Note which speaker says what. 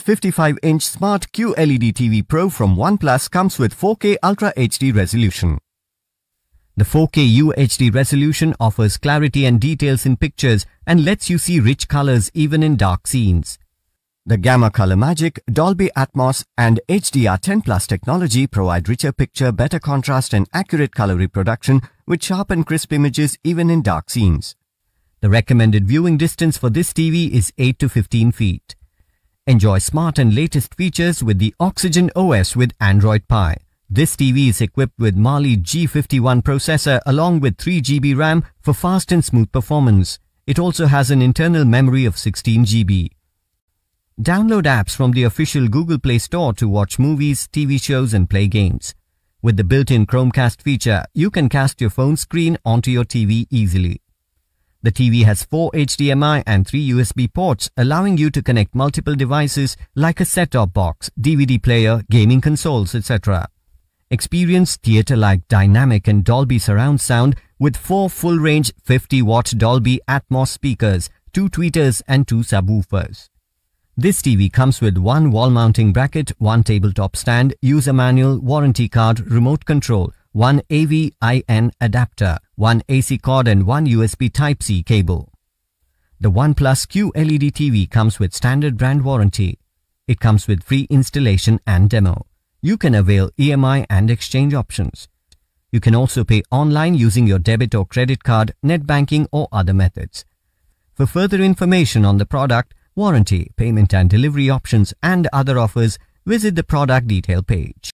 Speaker 1: This 55-inch Smart QLED TV Pro from OnePlus comes with 4K Ultra HD resolution. The 4K UHD resolution offers clarity and details in pictures and lets you see rich colors even in dark scenes. The Gamma Color Magic, Dolby Atmos and HDR10 Plus technology provide richer picture, better contrast and accurate color reproduction with sharp and crisp images even in dark scenes. The recommended viewing distance for this TV is 8 to 15 feet. Enjoy smart and latest features with the Oxygen OS with Android Pie. This TV is equipped with Mali G51 processor along with 3GB RAM for fast and smooth performance. It also has an internal memory of 16GB. Download apps from the official Google Play Store to watch movies, TV shows and play games. With the built-in Chromecast feature, you can cast your phone screen onto your TV easily. The TV has four HDMI and three USB ports, allowing you to connect multiple devices like a set-top box, DVD player, gaming consoles, etc. Experience theater-like dynamic and Dolby surround sound with four full-range 50-watt Dolby Atmos speakers, two tweeters and two subwoofers. This TV comes with one wall mounting bracket, one tabletop stand, user manual, warranty card, remote control, one AVIN adapter, 1 AC cord and 1 USB Type-C cable. The OnePlus LED TV comes with standard brand warranty. It comes with free installation and demo. You can avail EMI and exchange options. You can also pay online using your debit or credit card, net banking or other methods. For further information on the product, warranty, payment and delivery options and other offers, visit the product detail page.